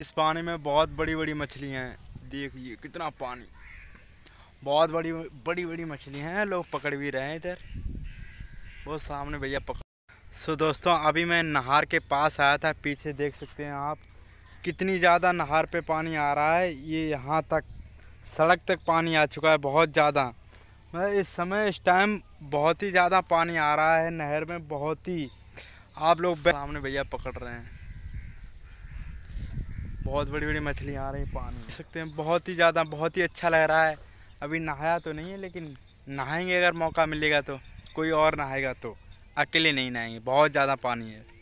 इस पानी में बहुत बड़ी बड़ी मछलियाँ हैं देखिए कितना पानी बहुत बड़ी बड़ी बड़ी मछलियाँ हैं लोग पकड़ भी रहे हैं इधर बहुत सामने भैया पकड़ सो दोस्तों अभी मैं नहार के पास आया था पीछे देख सकते हैं आप कितनी ज़्यादा नहार पे पानी आ रहा है ये यहाँ तक सड़क तक पानी आ चुका है बहुत ज़्यादा मैं इस समय इस टाइम बहुत ही ज़्यादा पानी आ रहा है नहर में बहुत ही आप लोग सामने भैया पकड़ रहे हैं बहुत बड़ी बड़ी मछलियाँ आ रही पानी देख सकते हैं बहुत ही ज़्यादा बहुत ही अच्छा लग रहा है अभी नहाया तो नहीं है लेकिन नहाएंगे अगर मौका मिलेगा तो कोई और नहाएगा तो अकेले नहीं नहाएंगे बहुत ज़्यादा पानी है